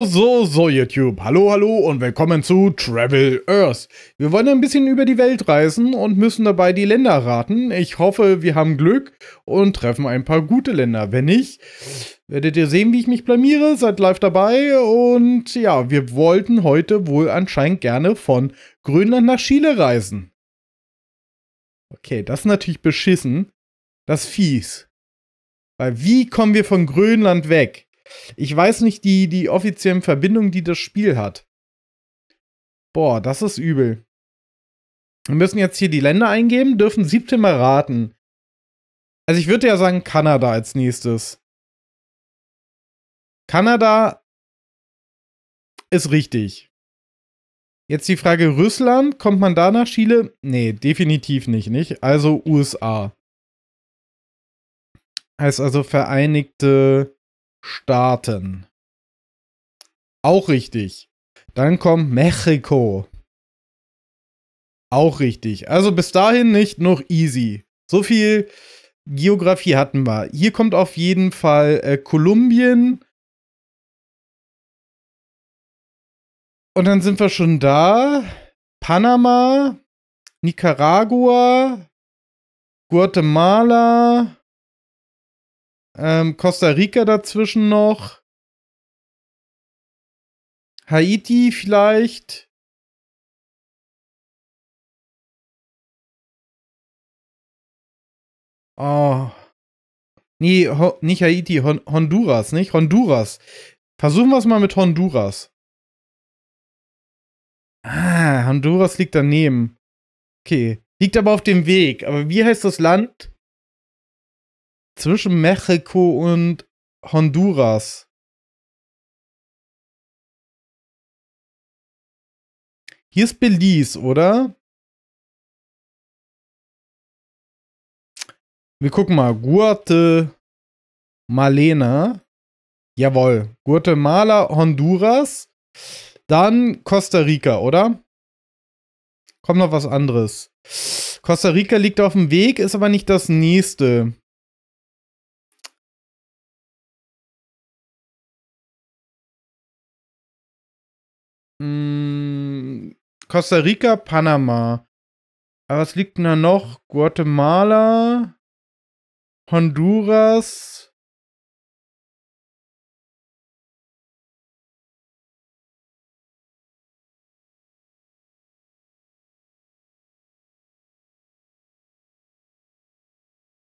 So, so YouTube, hallo, hallo und willkommen zu Travel Earth. Wir wollen ein bisschen über die Welt reisen und müssen dabei die Länder raten. Ich hoffe, wir haben Glück und treffen ein paar gute Länder. Wenn nicht, werdet ihr sehen, wie ich mich blamiere. Seid live dabei und ja, wir wollten heute wohl anscheinend gerne von Grönland nach Chile reisen. Okay, das ist natürlich beschissen. Das ist fies. Weil wie kommen wir von Grönland weg? Ich weiß nicht die, die offiziellen Verbindungen, die das Spiel hat. Boah, das ist übel. Wir müssen jetzt hier die Länder eingeben, dürfen siebte Mal raten. Also ich würde ja sagen Kanada als nächstes. Kanada ist richtig. Jetzt die Frage Russland, kommt man da nach Chile? Nee, definitiv nicht, nicht. Also USA. Heißt also Vereinigte Staaten. Auch richtig. Dann kommt Mexiko. Auch richtig. Also bis dahin nicht noch easy. So viel Geografie hatten wir. Hier kommt auf jeden Fall äh, Kolumbien. Und dann sind wir schon da. Panama, Nicaragua, Guatemala, ähm, Costa Rica dazwischen noch. Haiti vielleicht. Oh. Nee, Ho nicht Haiti, Hon Honduras, nicht? Honduras. Versuchen wir es mal mit Honduras. Ah, Honduras liegt daneben. Okay. Liegt aber auf dem Weg. Aber wie heißt das Land? zwischen Mexiko und Honduras. Hier ist Belize, oder? Wir gucken mal. Guatemala. Jawohl. Guatemala, Honduras. Dann Costa Rica, oder? Kommt noch was anderes. Costa Rica liegt auf dem Weg, ist aber nicht das nächste. Costa Rica, Panama. Aber was liegt denn da noch? Guatemala, Honduras.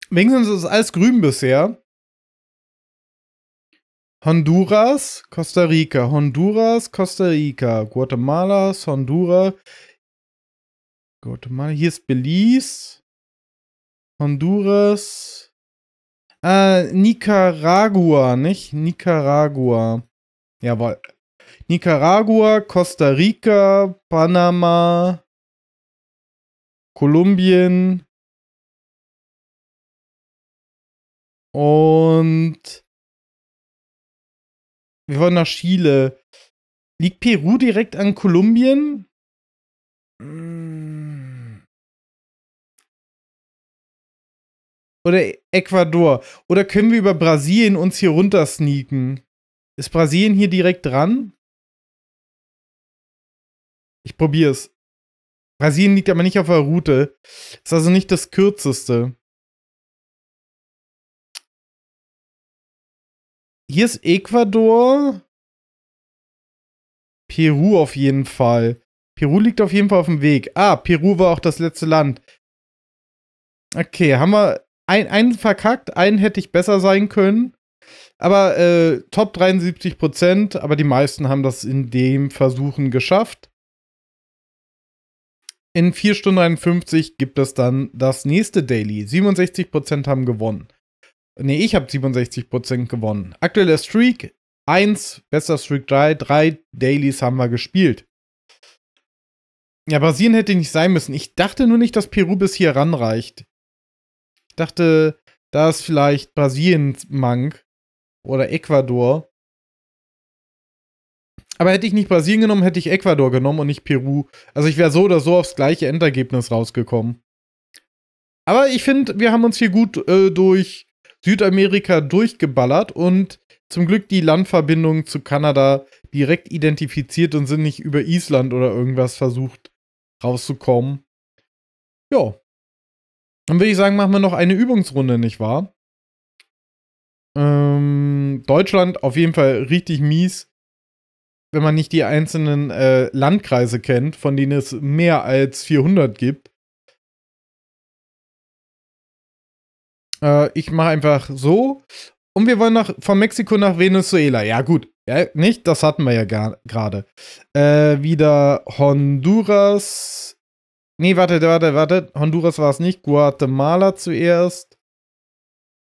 Wenigstens ist alles grün bisher. Honduras, Costa Rica, Honduras, Costa Rica, Guatemala, Honduras, Guatemala, hier ist Belize, Honduras, äh, Nicaragua, nicht? Nicaragua. Jawohl. Nicaragua, Costa Rica, Panama, Kolumbien und wir wollen nach Chile. Liegt Peru direkt an Kolumbien? Mm. Oder Ecuador? Oder können wir über Brasilien uns hier runter sneaken? Ist Brasilien hier direkt dran? Ich probier's. Brasilien liegt aber nicht auf der Route. Ist also nicht das kürzeste. Hier ist Ecuador. Peru auf jeden Fall. Peru liegt auf jeden Fall auf dem Weg. Ah, Peru war auch das letzte Land. Okay, haben wir ein, einen verkackt, einen hätte ich besser sein können. Aber äh, Top 73 Prozent, aber die meisten haben das in dem Versuchen geschafft. In 4 Stunden 51 gibt es dann das nächste Daily. 67 Prozent haben gewonnen. Nee, ich habe 67% gewonnen. Aktueller Streak 1, bester Streak 3, 3 Dailies haben wir gespielt. Ja, Brasilien hätte nicht sein müssen. Ich dachte nur nicht, dass Peru bis hier ranreicht. Ich dachte, da ist vielleicht Brasilien Mank oder Ecuador. Aber hätte ich nicht Brasilien genommen, hätte ich Ecuador genommen und nicht Peru. Also ich wäre so oder so aufs gleiche Endergebnis rausgekommen. Aber ich finde, wir haben uns hier gut äh, durch Südamerika durchgeballert und zum Glück die Landverbindung zu Kanada direkt identifiziert und sind nicht über Island oder irgendwas versucht rauszukommen. Ja. Dann würde ich sagen, machen wir noch eine Übungsrunde, nicht wahr? Ähm, Deutschland auf jeden Fall richtig mies, wenn man nicht die einzelnen äh, Landkreise kennt, von denen es mehr als 400 gibt. Äh, ich mache einfach so. Und wir wollen nach, von Mexiko nach Venezuela. Ja, gut. Ja, nicht? Das hatten wir ja gerade. Äh, wieder Honduras. Nee, warte, warte, warte. Honduras war es nicht. Guatemala zuerst.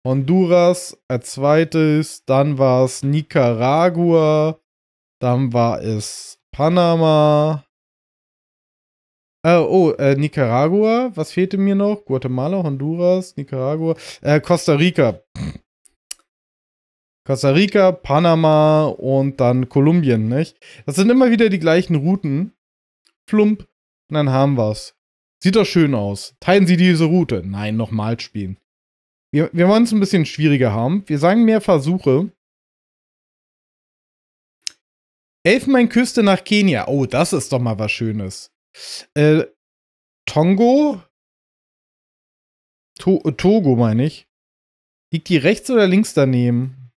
Honduras als äh, zweites. Dann war es Nicaragua. Dann war es Panama. Uh, oh, äh, Nicaragua, was fehlte mir noch? Guatemala, Honduras, Nicaragua, äh, Costa Rica. Costa Rica, Panama und dann Kolumbien, nicht? Das sind immer wieder die gleichen Routen. Plump, und dann haben wir's. Sieht doch schön aus. Teilen Sie diese Route. Nein, nochmal spielen. Wir, wir wollen es ein bisschen schwieriger haben. Wir sagen mehr Versuche. Elfenbeinküste nach Kenia. Oh, das ist doch mal was Schönes. Äh, Tongo? To äh, Togo meine ich. Liegt die rechts oder links daneben?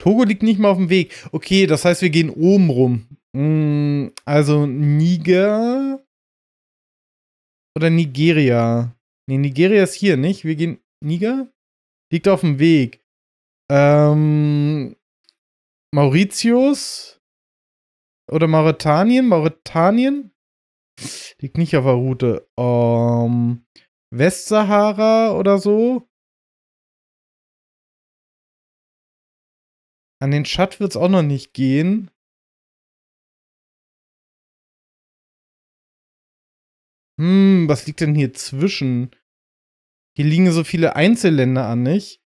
Togo liegt nicht mal auf dem Weg. Okay, das heißt, wir gehen oben rum. Mm, also Niger oder Nigeria? Nee, Nigeria ist hier, nicht? Wir gehen Niger? Liegt auf dem Weg. Ähm, Mauritius? Oder Mauretanien? Mauretanien? Liegt nicht auf der Route. Um, ähm, Westsahara oder so? An den Schatt wird es auch noch nicht gehen. Hm, was liegt denn hier zwischen? Hier liegen so viele Einzelländer an, nicht?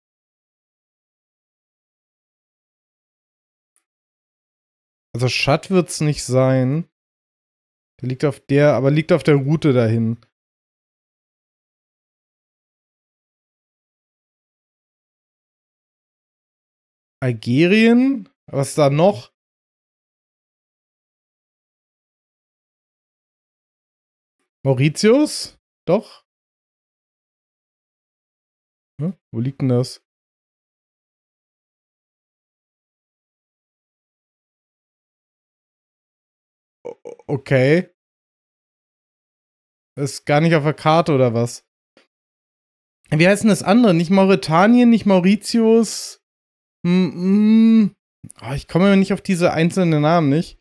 Also Schatt wird es nicht sein. Der liegt auf der, aber liegt auf der Route dahin. Algerien? Was ist da noch? Mauritius? Doch? Hm? Wo liegt denn das? okay. Ist gar nicht auf der Karte oder was? Wie heißt denn das andere? Nicht Mauretanien, nicht Mauritius. Mm -mm. Oh, ich komme nicht auf diese einzelnen Namen nicht.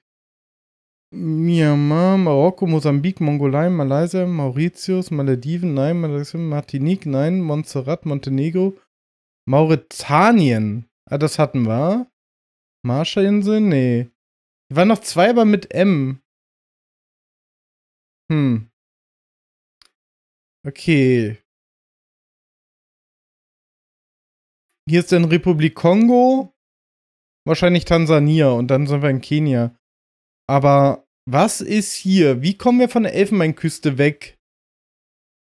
Myanmar, Marokko, Mosambik, Mongolei, Malaysia, Mauritius, Malediven, nein, Martinique, nein, Montserrat, Montenegro, Mauretanien. Ah, das hatten wir. Marshallinseln? Nee. Die waren noch zwei, aber mit M. Hm. Okay. Hier ist dann Republik Kongo, wahrscheinlich Tansania und dann sind wir in Kenia. Aber was ist hier? Wie kommen wir von der Elfenbeinküste weg?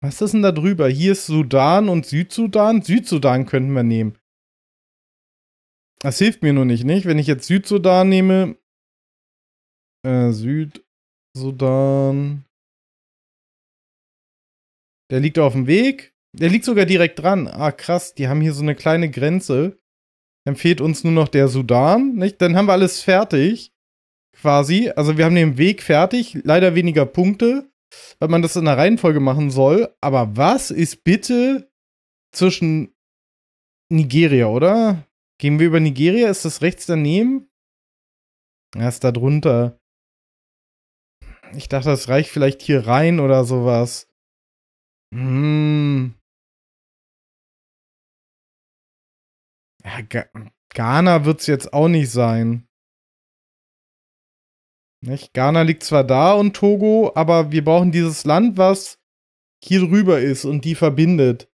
Was ist denn da drüber? Hier ist Sudan und Südsudan. Südsudan könnten wir nehmen. Das hilft mir nur nicht, nicht? Wenn ich jetzt Südsudan nehme. Äh, Südsudan. Der liegt auf dem Weg. Der liegt sogar direkt dran. Ah, krass, die haben hier so eine kleine Grenze. Dann fehlt uns nur noch der Sudan, nicht? Dann haben wir alles fertig. Quasi. Also wir haben den Weg fertig. Leider weniger Punkte, weil man das in der Reihenfolge machen soll. Aber was ist bitte zwischen Nigeria, oder? Gehen wir über Nigeria? Ist das rechts daneben? Er ist da drunter. Ich dachte, das reicht vielleicht hier rein oder sowas. Hm. Ja, Ga Ghana wird es jetzt auch nicht sein. Nicht? Ghana liegt zwar da und Togo, aber wir brauchen dieses Land, was hier drüber ist und die verbindet.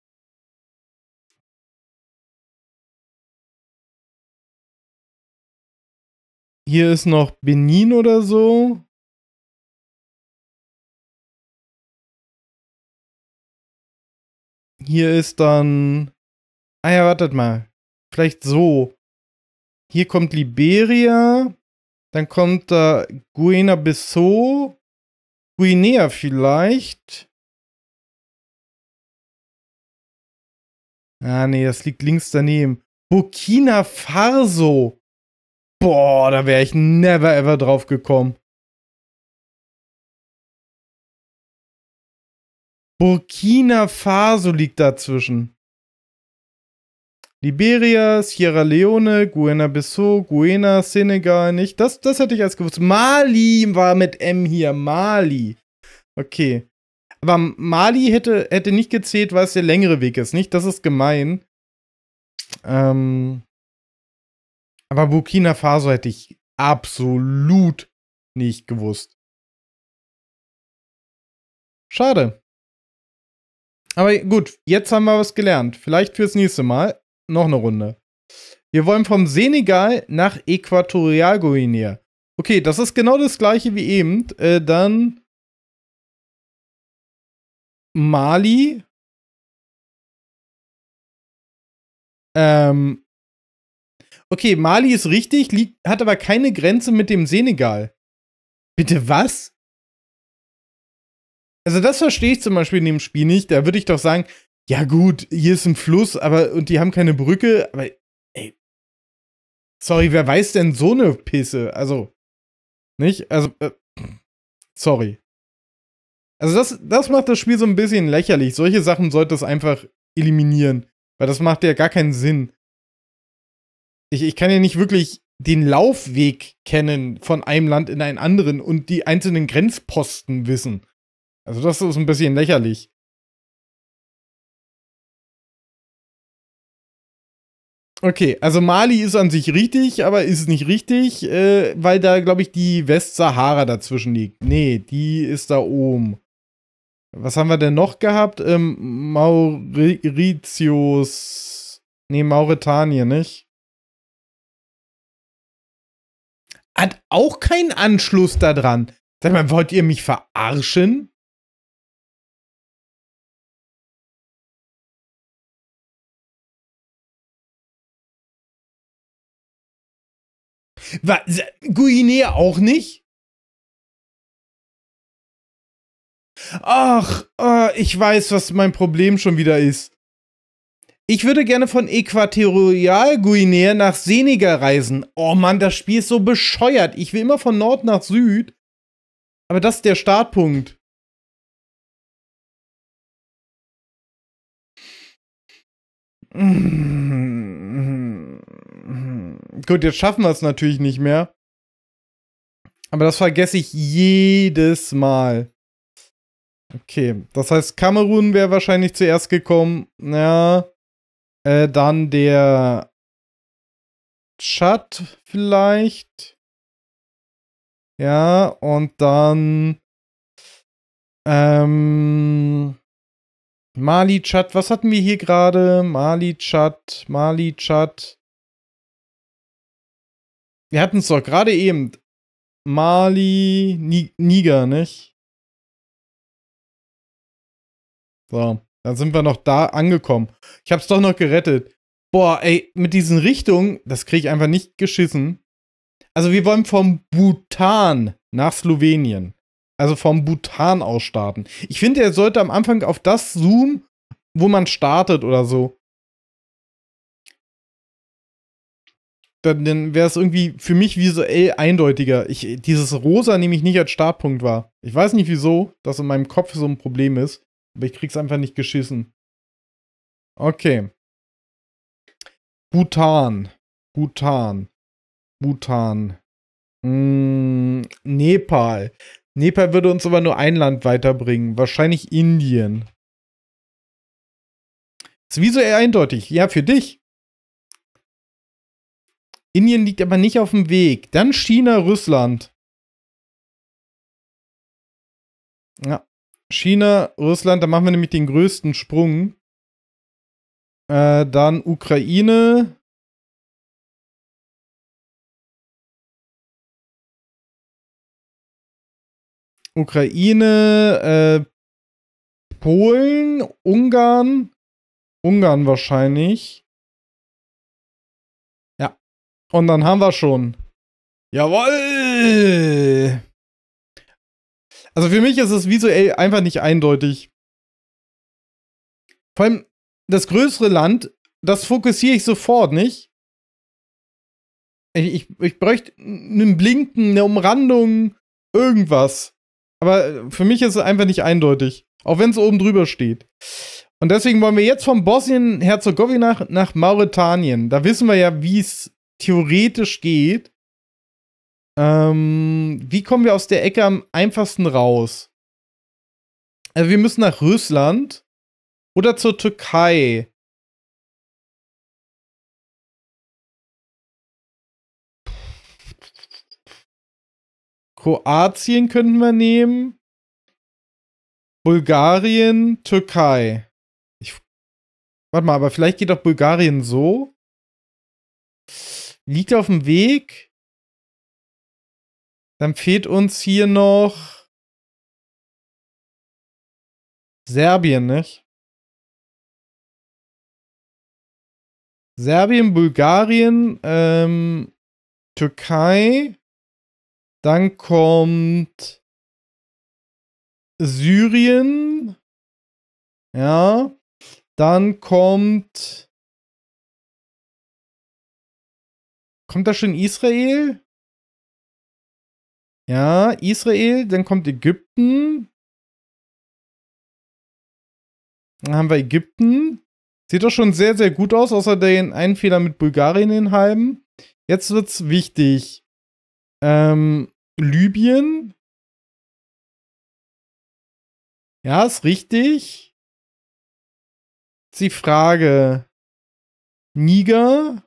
Hier ist noch Benin oder so. Hier ist dann. Ah ja, wartet mal. Vielleicht so. Hier kommt Liberia. Dann kommt da Guinea-Bissau. Guinea vielleicht. Ah, nee, das liegt links daneben. Burkina Faso. Boah, da wäre ich never ever drauf gekommen. Burkina Faso liegt dazwischen. Liberia, Sierra Leone, Guinea-Bissau, Guinea, Senegal, nicht. Das, das hätte ich erst gewusst. Mali war mit M hier. Mali. Okay. Aber Mali hätte, hätte nicht gezählt, weil es der längere Weg ist, nicht? Das ist gemein. Ähm, aber Burkina Faso hätte ich absolut nicht gewusst. Schade. Aber gut, jetzt haben wir was gelernt. Vielleicht fürs nächste Mal noch eine Runde. Wir wollen vom Senegal nach Äquatorialguinea. Okay, das ist genau das gleiche wie eben. Äh, dann Mali. Ähm. Okay, Mali ist richtig, liegt, hat aber keine Grenze mit dem Senegal. Bitte was? Also das verstehe ich zum Beispiel in dem Spiel nicht. Da würde ich doch sagen, ja gut, hier ist ein Fluss, aber und die haben keine Brücke, aber ey. Sorry, wer weiß denn so eine Pisse? Also, nicht? Also, äh, sorry. Also das, das macht das Spiel so ein bisschen lächerlich. Solche Sachen sollte es einfach eliminieren, weil das macht ja gar keinen Sinn. Ich, ich kann ja nicht wirklich den Laufweg kennen von einem Land in ein anderen und die einzelnen Grenzposten wissen. Also das ist ein bisschen lächerlich. Okay, also Mali ist an sich richtig, aber ist nicht richtig, äh, weil da, glaube ich, die Westsahara dazwischen liegt. Nee, die ist da oben. Was haben wir denn noch gehabt? Ähm, Mauritius. Nee, Mauretanien, nicht? Hat auch keinen Anschluss daran. Sag mal, wollt ihr mich verarschen? Was, Guinea auch nicht? Ach, äh, ich weiß, was mein Problem schon wieder ist. Ich würde gerne von Äquatorial Guinea nach Senegal reisen. Oh Mann, das Spiel ist so bescheuert. Ich will immer von Nord nach Süd. Aber das ist der Startpunkt. Mmh Gut, jetzt schaffen wir es natürlich nicht mehr. Aber das vergesse ich jedes Mal. Okay, das heißt, Kamerun wäre wahrscheinlich zuerst gekommen. Ja. Äh, dann der Chat vielleicht. Ja, und dann. Ähm, Mali-Chat, was hatten wir hier gerade? Mali-Chat, Mali-Chat. Wir hatten es doch gerade eben. Mali, Niger, nicht? So, dann sind wir noch da angekommen. Ich hab's doch noch gerettet. Boah, ey, mit diesen Richtungen, das krieg ich einfach nicht geschissen. Also wir wollen vom Bhutan nach Slowenien. Also vom Bhutan aus starten. Ich finde, er sollte am Anfang auf das zoomen, wo man startet oder so. dann, dann wäre es irgendwie für mich visuell eindeutiger. Ich, dieses Rosa nehme ich nicht als Startpunkt wahr. Ich weiß nicht wieso, dass in meinem Kopf so ein Problem ist, aber ich krieg's einfach nicht geschissen. Okay. Bhutan. Bhutan. Bhutan. Mm, Nepal. Nepal würde uns aber nur ein Land weiterbringen. Wahrscheinlich Indien. Ist visuell eindeutig. Ja, für dich. Indien liegt aber nicht auf dem Weg. Dann China, Russland. Ja. China, Russland, da machen wir nämlich den größten Sprung. Äh, dann Ukraine. Ukraine, äh, Polen, Ungarn. Ungarn wahrscheinlich. Und dann haben wir schon. Jawoll! Also für mich ist es visuell einfach nicht eindeutig. Vor allem das größere Land, das fokussiere ich sofort, nicht? Ich, ich bräuchte einen Blinken, eine Umrandung, irgendwas. Aber für mich ist es einfach nicht eindeutig. Auch wenn es oben drüber steht. Und deswegen wollen wir jetzt von Bosnien-Herzegowina nach, nach Mauretanien. Da wissen wir ja, wie es theoretisch geht. Ähm, wie kommen wir aus der Ecke am einfachsten raus? Also wir müssen nach Russland oder zur Türkei. Kroatien könnten wir nehmen. Bulgarien, Türkei. Ich, warte mal, aber vielleicht geht doch Bulgarien so liegt auf dem Weg. Dann fehlt uns hier noch Serbien, nicht? Serbien, Bulgarien, ähm, Türkei, dann kommt Syrien, ja, dann kommt Kommt da schon Israel? Ja, Israel, dann kommt Ägypten. Dann haben wir Ägypten. Sieht doch schon sehr, sehr gut aus, außer den einen Fehler mit Bulgarien den halben. Jetzt wird's wichtig. Ähm, Libyen. Ja, ist richtig. Jetzt die Frage. Niger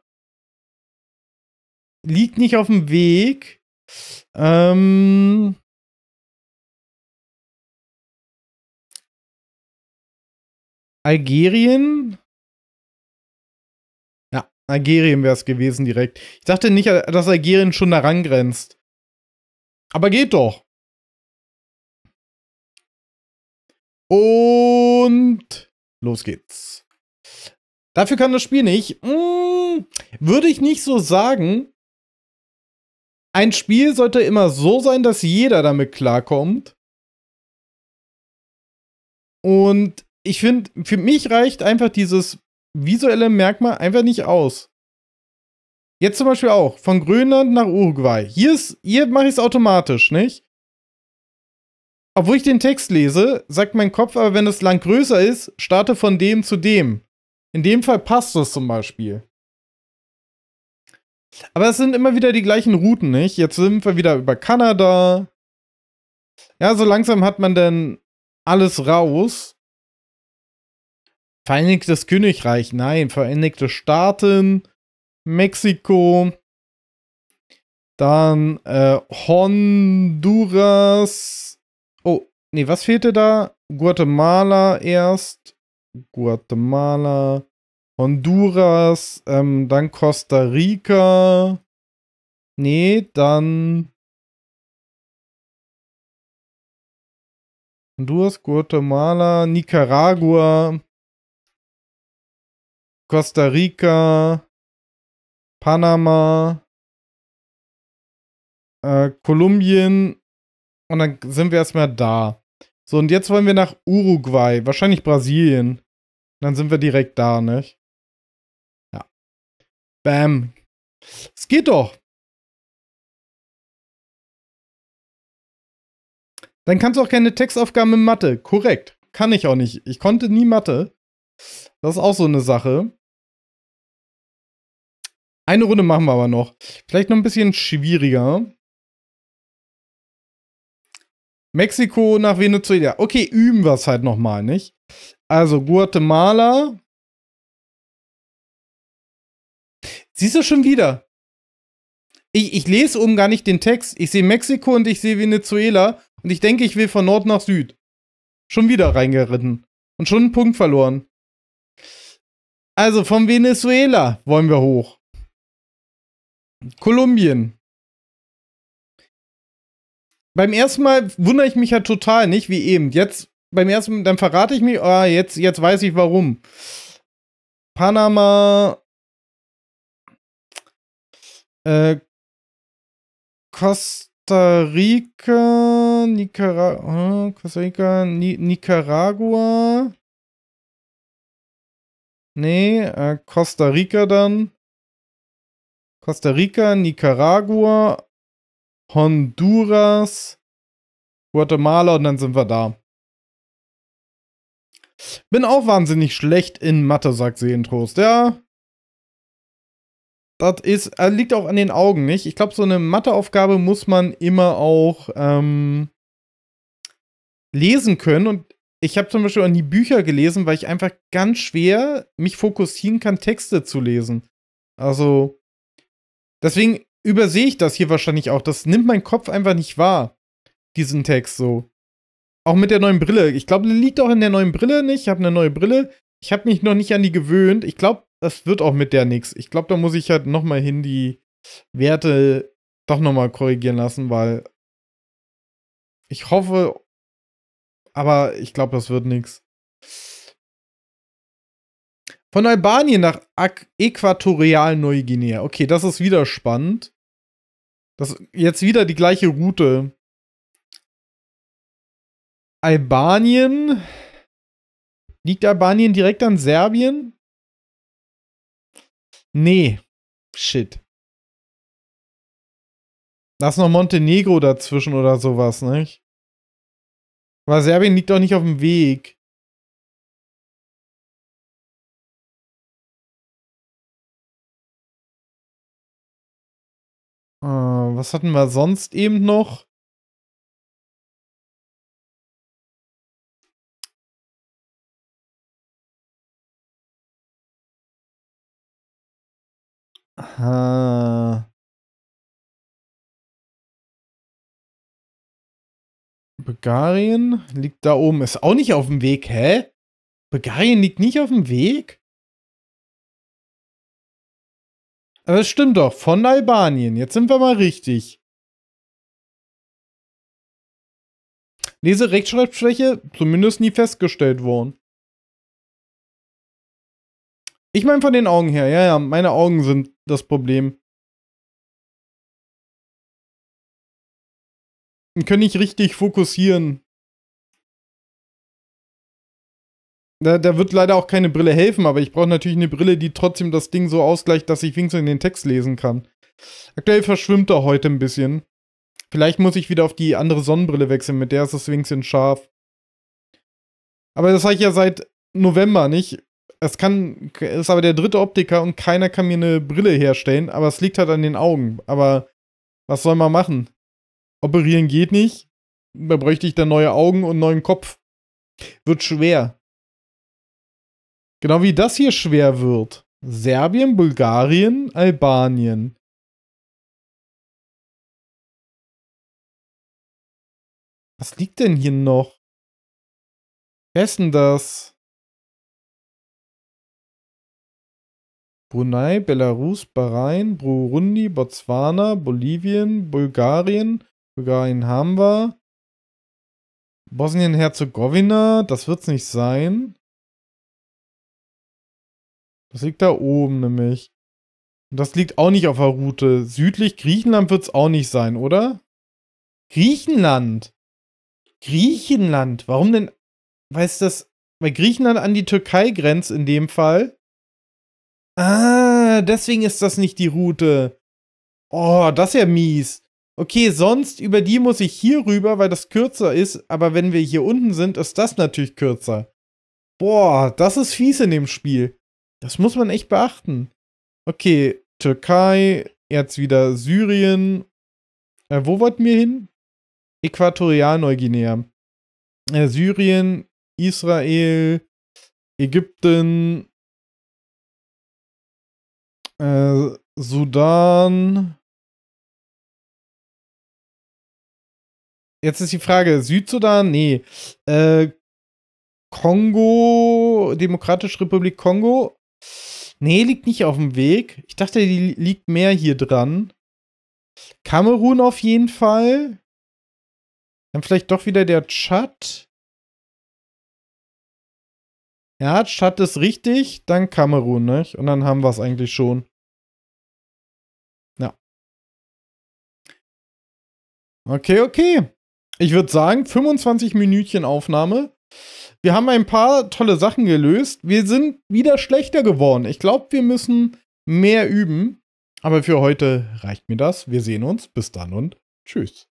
liegt nicht auf dem Weg. Ähm, Algerien. Ja, Algerien wäre es gewesen direkt. Ich dachte nicht, dass Algerien schon daran grenzt. Aber geht doch. Und los geht's. Dafür kann das Spiel nicht. Hm, würde ich nicht so sagen ein Spiel sollte immer so sein, dass jeder damit klarkommt. Und ich finde, für mich reicht einfach dieses visuelle Merkmal einfach nicht aus. Jetzt zum Beispiel auch, von Grönland nach Uruguay. Hier, hier mache ich es automatisch, nicht? Obwohl ich den Text lese, sagt mein Kopf aber, wenn das Land größer ist, starte von dem zu dem. In dem Fall passt das zum Beispiel. Aber es sind immer wieder die gleichen Routen, nicht? Jetzt sind wir wieder über Kanada. Ja, so langsam hat man denn alles raus. Vereinigtes Königreich, nein, Vereinigte Staaten, Mexiko, dann äh, Honduras. Oh, nee, was fehlte da? Guatemala erst. Guatemala. Honduras, ähm, dann Costa Rica. Nee, dann Honduras, Guatemala, Nicaragua, Costa Rica, Panama, äh, Kolumbien und dann sind wir erstmal da. So, und jetzt wollen wir nach Uruguay, wahrscheinlich Brasilien. Dann sind wir direkt da, nicht? Bam. Es geht doch. Dann kannst du auch keine Textaufgaben in Mathe. Korrekt. Kann ich auch nicht. Ich konnte nie Mathe. Das ist auch so eine Sache. Eine Runde machen wir aber noch. Vielleicht noch ein bisschen schwieriger. Mexiko nach Venezuela. Okay, üben wir es halt nochmal, nicht? Also Guatemala, Siehst du schon wieder? Ich, ich lese oben gar nicht den Text. Ich sehe Mexiko und ich sehe Venezuela und ich denke, ich will von Nord nach Süd. Schon wieder reingeritten. Und schon einen Punkt verloren. Also von Venezuela wollen wir hoch. Kolumbien. Beim ersten Mal wundere ich mich ja total nicht, wie eben. Jetzt, beim ersten Mal, dann verrate ich mich, ah, jetzt, jetzt weiß ich warum. Panama, äh, Costa Rica, Nicaragua, oh, hm, Costa Rica, Ni Nicaragua. Nee, äh, Costa Rica dann. Costa Rica, Nicaragua, Honduras, Guatemala und dann sind wir da. Bin auch wahnsinnig schlecht in Mathe, sagt Seelentrost. Ja, das ist, äh, liegt auch an den Augen, nicht? Ich glaube, so eine Matheaufgabe muss man immer auch ähm, lesen können. Und ich habe zum Beispiel auch nie Bücher gelesen, weil ich einfach ganz schwer mich fokussieren kann, Texte zu lesen. Also, deswegen übersehe ich das hier wahrscheinlich auch. Das nimmt mein Kopf einfach nicht wahr, diesen Text so. Auch mit der neuen Brille. Ich glaube, liegt auch in der neuen Brille nicht. Ich habe eine neue Brille. Ich habe mich noch nicht an die gewöhnt. Ich glaube, das wird auch mit der nichts. Ich glaube, da muss ich halt nochmal hin die Werte doch nochmal korrigieren lassen, weil ich hoffe, aber ich glaube, das wird nichts. Von Albanien nach Äquatorial Neuguinea. Okay, das ist wieder spannend. Das jetzt wieder die gleiche Route. Albanien. Liegt Albanien direkt an Serbien? Nee. Shit. Da ist noch Montenegro dazwischen oder sowas, nicht? Aber Serbien liegt doch nicht auf dem Weg. Ah, was hatten wir sonst eben noch? Äh, Bulgarien liegt da oben, ist auch nicht auf dem Weg, hä? Bulgarien liegt nicht auf dem Weg? Aber das stimmt doch, von Albanien. Jetzt sind wir mal richtig. Lese-Rechtschreibschwäche zumindest nie festgestellt worden. Ich meine von den Augen her, ja, ja, meine Augen sind das Problem. Und können nicht richtig fokussieren. Da, da wird leider auch keine Brille helfen, aber ich brauche natürlich eine Brille, die trotzdem das Ding so ausgleicht, dass ich wenigstens in den Text lesen kann. Aktuell verschwimmt er heute ein bisschen. Vielleicht muss ich wieder auf die andere Sonnenbrille wechseln, mit der ist es wenigstens scharf. Aber das habe ich ja seit November nicht. Es kann, ist aber der dritte Optiker und keiner kann mir eine Brille herstellen, aber es liegt halt an den Augen. Aber was soll man machen? Operieren geht nicht. Da bräuchte ich dann neue Augen und neuen Kopf. Wird schwer. Genau wie das hier schwer wird. Serbien, Bulgarien, Albanien. Was liegt denn hier noch? Wer ist denn das? Brunei, Belarus, Bahrain, Burundi, Botswana, Bolivien, Bulgarien, Bulgarien haben wir. Bosnien-Herzegowina, das wird's nicht sein. Das liegt da oben nämlich. Und das liegt auch nicht auf der Route. Südlich Griechenland wird's auch nicht sein, oder? Griechenland! Griechenland! Warum denn? Weißt das? Weil Griechenland an die Türkei grenzt in dem Fall. Ah, deswegen ist das nicht die Route. Oh, das ist ja mies. Okay, sonst über die muss ich hier rüber, weil das kürzer ist. Aber wenn wir hier unten sind, ist das natürlich kürzer. Boah, das ist fies in dem Spiel. Das muss man echt beachten. Okay, Türkei, jetzt wieder Syrien. Äh, wo wollten wir hin? Äquatorialneuguinea. Äh, Syrien, Israel, Ägypten, äh, Sudan. Jetzt ist die Frage: Südsudan? Nee. Äh, Kongo, Demokratische Republik Kongo? Nee, liegt nicht auf dem Weg. Ich dachte, die liegt mehr hier dran. Kamerun auf jeden Fall. Dann vielleicht doch wieder der Tschad. Ja, Tschad ist richtig. Dann Kamerun, nicht? Und dann haben wir es eigentlich schon. Okay, okay. Ich würde sagen, 25 Minütchen Aufnahme. Wir haben ein paar tolle Sachen gelöst. Wir sind wieder schlechter geworden. Ich glaube, wir müssen mehr üben. Aber für heute reicht mir das. Wir sehen uns. Bis dann und tschüss.